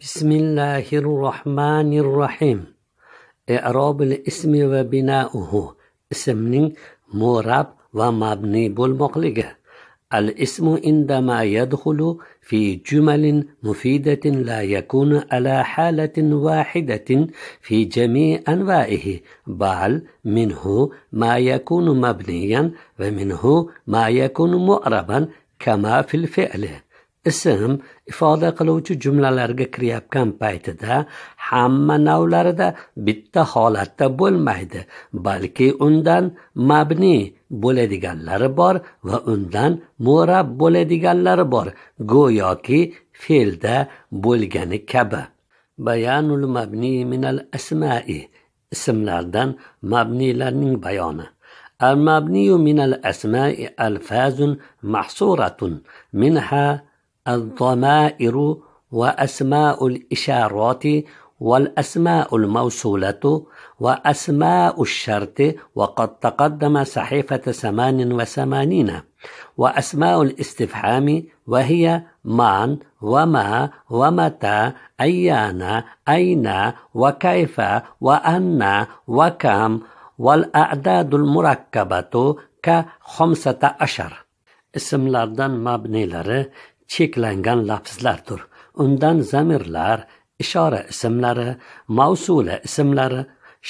بسم الله الرحمن الرحيم إعراب الاسم وبناؤه اسم مرب ومبني بالمقلقة الاسم عندما يدخل في جمل مفيدة لا يكون على حالة واحدة في جميع أنواعه بل منه ما يكون مبنيا ومنه ما يكون مؤربا كما في الفعل ism ifoda qiluvchi jumlalarga kirayotgan paytida hamma navlarida bitta holatda bo'lmaydi balki undan mabni bo'ladiganlari bor va undan murab bo'ladiganlari bor go'yoki fe'lda bo'lgani kabi bayanul mabni minal asmai ismlardan mabnilarning bayoni al mabniyu minal asmai alfazun mahsuratun minha الضمائر وأسماء الإشارات والأسماء الموصولة وأسماء الشرط وقد تقدم صحيفة ثمان وثمانين وأسماء الاستفهام وهي من وما ومتى أيان أين وكيف وأن وكم والأعداد المركبة كخمسة عشر مبني mabnilari cheklangan lafzlardir undan zamirlar ishora ismlari mavsula ismlari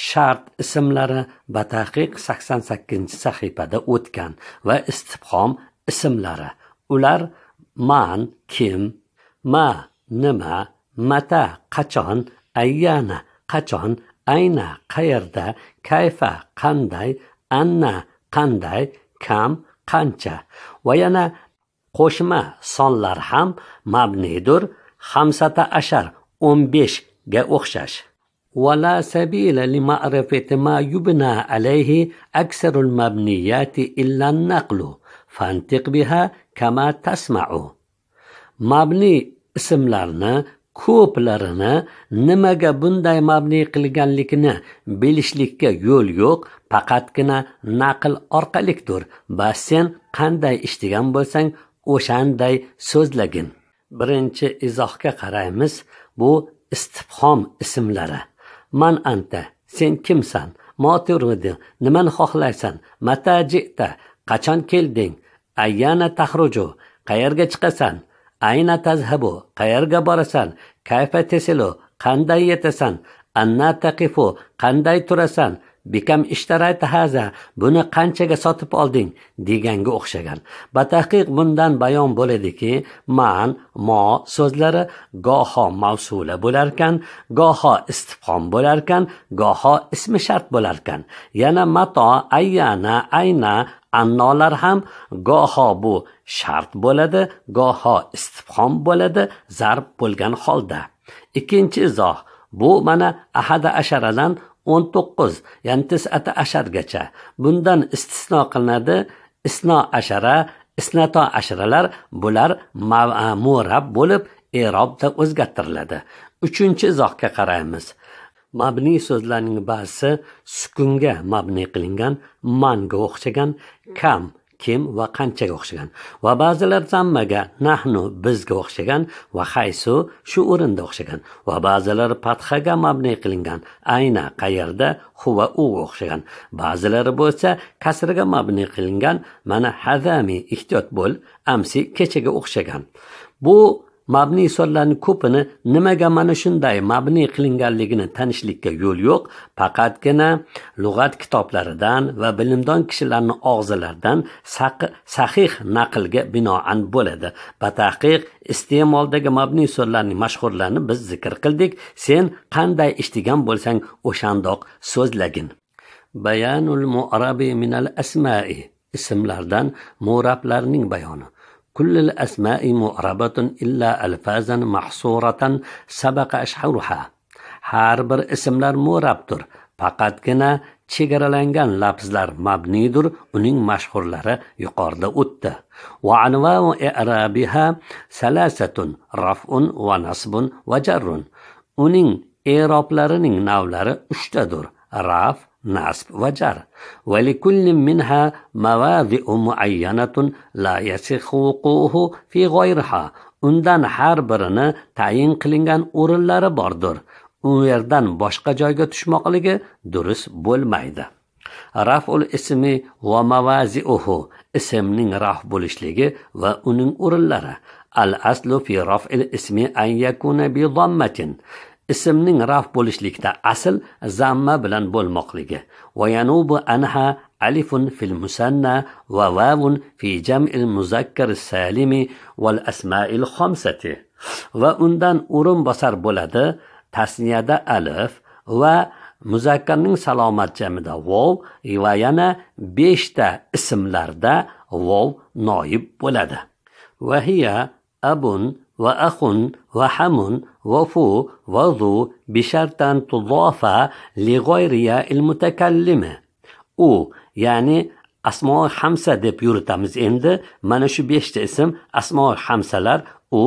shart ismlari bataqiq 88 sahifada o'tgan va istifhom ismlari ular man kim ma nima mata qachon ayyana qachon ayna qayerda kayfa qanday anna qanday kam qancha va yana qo'shma sonlar ham mabnidur hamsata ashar 15 ga o'xshash ولا سبيل لمعرفة ما يبنى عليه أكثر المبنيات إلا النقل فانتق بها كما تسمع مبني اسملارنا ko'plarini nimaga bunday mabni qilganligini bilishlikka yo'l yo'q faqatgina naql orqalikdir va sen qanday eshitgan bo'lsang o'shanday so'zlagin birinchi izohga qaraymiz bu istifhom ismlari man anta sen kimsan moturmidi nimani xohlaysan matajita qachon kelding ayyana tahruju qayerga chiqasan ayna tazhabu qayerga borasan kayfa tesilu qanday yetasan anna taqifu qanday turasan bekam ishtarayta haza buni qanchaga sotib olding deganga o'xshagan batahqiq bundan bayon bo'ladiki man mo so'zlari goho mavsula bo'larkan goho istifhom bo'larkan goho ismi shart bo'larkan yana mato ayyana ayna annolar ham goho bu shart bo'ladi goho istifhom bo'ladi zarb bo'lgan holda ikkinchi izoh bu mana ahada asharadan o'n to'qqiz ya'ni tisata ashargacha bundan istisno qilinadi isno ashara isnato asharalar bular murab bo'lib erobda o'zgartiriladi uchinchi izohga qaraymiz mabni so'zlarning ba'zisi sukunga mabni qilingan manga o'xshagan kam kim va qanchaga o'xshagan va ba'zilar zammaga nahnu bizga o'xshagan va haysu shu o'rinda o'xshagan va ba'zilari pathaga mabni qilingan ayna qayerda huva u o'xshagan ba'zilari bo'lsa kasrga mabni qilingan mana hadami ehtiyot bo'l amsi kechaga o'xshagan bu mabniy insonlarning ko'pini nimaga mana shunday mabni qilinganligini tanishlikka yo'l yo'q faqatgina lug'at kitoblaridan va bilimdon kishilarning og'zilaridan sahih naqlga binoan bo'ladi batahqiq iste'moldagi mabni so'zlarning mashhurlarini biz zikr qildik sen qanday eshitgan bo'lsang o'shandoq so'zlagin bayanul muarabi minal asma'i ismlardan murablarning bayoni كل الأسماء مؤربة إلا ألفازا محصورة سبق أشحرها har bir ismlar mo'rabdir faqatgina chegaralangan labzlar mabnidir uning mashhurlari yuqorida o'tdi va anvau i'rabiha salasatun raf'un va nasbun va jarrun uning eroblarining navlari uchtadir raf نصب وجر ولكل منها مواضع معينة لا يصح وقوعه في غيرها undan har birini tayin qilingan o'rinlari bordir u yerdan boshqa joyga tushmoqligi durust bo'lmaydi raful ismi va mavaziuhu ismning raf bo'lishligi va uning o'rinlari al aslu fi rafil ismi an yakuna bi dhammatin ismning raf bo'lishlikda asl zamma bilan bo'lmoqligi va yanubu anha alifun fil musanna va vavun fi jam'il muzakkar salimi val asma'il xomsati va undan o'rin bosar bo'ladi tasniyada alif va muzakkarning salomat jamida vov va yana 5 ta ismlarda vov noib bo'ladi va hiya abun وأخ وحم وفو وذو بشرط أن تضاف لغيرها المتكلمة u ya'ni asmo hamsa deb yuritamiz endi mana shu beshta ism asmo hamsalar u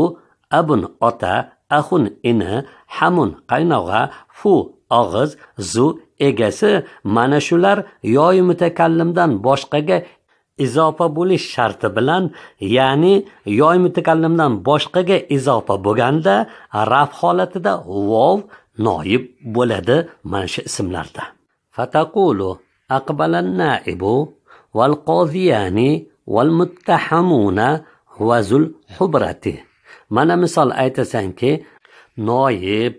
abun ota ahun ini hamun qaynog'a fu og'iz zu egasi mana shular yoyi mutakallimdan boshqaga izofa bo'lish sharti bilan ya'ni yoy mutakallimdan boshqaga izofa bo'lganda raf holatida vov noib bo'ladi mana shu ismlarda fataqulu aqbalan naibu val qoziyani val muttahamuna vazul hubrati mana misol aytasanki noib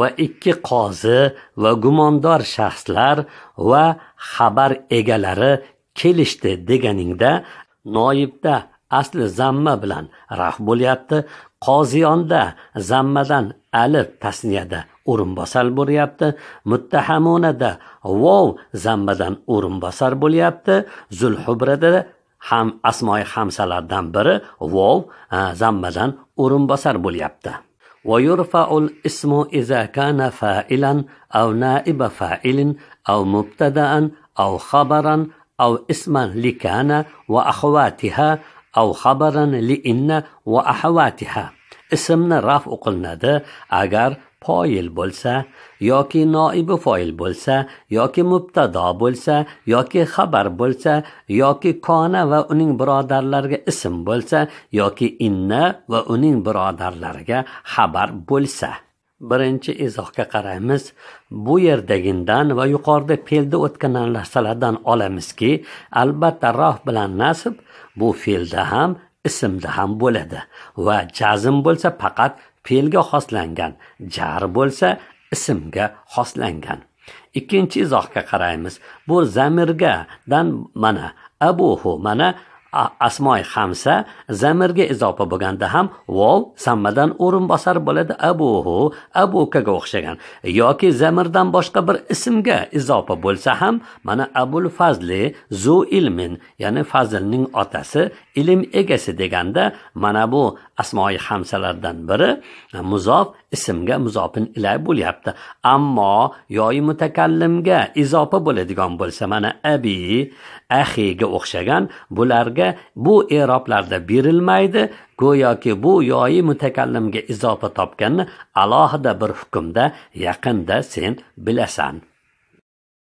va ikki qozi va gumondor shaxslar va xabar egalari kelishdi deganingda noibda asli zamma bilan rah bo'lyapti qoziyonda zammadan alif tasniyada o'rinbosar bo'lyapti muttahamunada vov zammadan o'rinbosar bo'lyapti zulhubrada ham asmoi hamsalardan biri vov zammadan o'rinbosar bo'lyapti ويرفع الاسم إذا كان فاعلا أو نائب فاعل أو مبتدأ أو خبرا أو اسما لكان وأخواتها أو خبرا لإن وأحواتها اسمنا رفع o'qilinadi اگر فاعل بولسا yoki نائب foil بولسا yoki مبتدا بولسا yoki خبر بولسا yoki kona va uning birodarlariga ism بولسا yoki inna va uning birodarlariga خبر بولسا birinchi izohga qaraymiz bu yerdagindan va yuqorida fe'lda o'tgan narsalardan olamizki albatta roh bilan nasb bu fe'lda ham ismda ham bo'ladi va jazm bo'lsa faqat fe'lga xoslangan jar bo'lsa ismga xoslangan ikkinchi izohga qaraymiz bu zamirgadan mana abuhu mana asmoy hamsa zamirga izofa bo'lganda ham vov sammadan o'rin bosar bo'ladi abuhu abukaga o'xshagan yoki zamirdan boshqa bir ismga izofa bo'lsa ham mana abul fazli zu ilmin ya'ni fazilning otasi ilm egasi deganda mana bu asmoi hamsalardan biri muzof ismga muzofin ilay bo'lyapti ammo yoyi mutakallimga izofa bo'ladigan bo'lsa mana abi axiga o'xshagan bularga bu eroblarda berilmaydi go'yoki bu yoyi mutakallimga izofa topganni alohida bir hukmda yaqinda sen bilasan